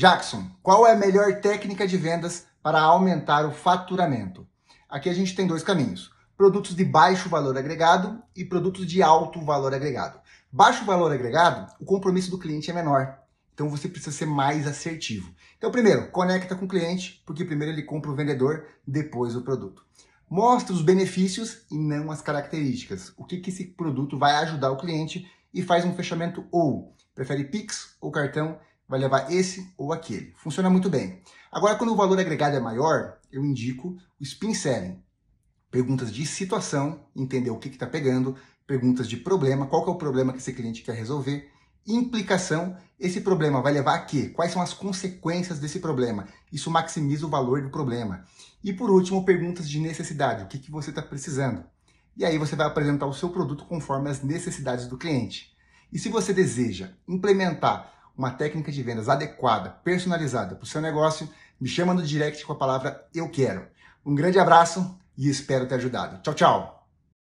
Jackson, qual é a melhor técnica de vendas para aumentar o faturamento? Aqui a gente tem dois caminhos: produtos de baixo valor agregado e produtos de alto valor agregado. Baixo valor agregado, o compromisso do cliente é menor, então você precisa ser mais assertivo. Então, primeiro, conecta com o cliente, porque primeiro ele compra o vendedor, depois o produto. Mostra os benefícios e não as características. O que, que esse produto vai ajudar o cliente e faz um fechamento ou prefere Pix ou cartão vai levar esse ou aquele. Funciona muito bem. Agora, quando o valor agregado é maior, eu indico o spin selling. Perguntas de situação, entender o que está pegando, perguntas de problema, qual é o problema que esse cliente quer resolver, implicação, esse problema vai levar a quê? Quais são as consequências desse problema? Isso maximiza o valor do problema. E por último, perguntas de necessidade, o que, que você está precisando? E aí você vai apresentar o seu produto conforme as necessidades do cliente. E se você deseja implementar uma técnica de vendas adequada, personalizada para o seu negócio, me chama no direct com a palavra Eu Quero. Um grande abraço e espero ter ajudado. Tchau, tchau!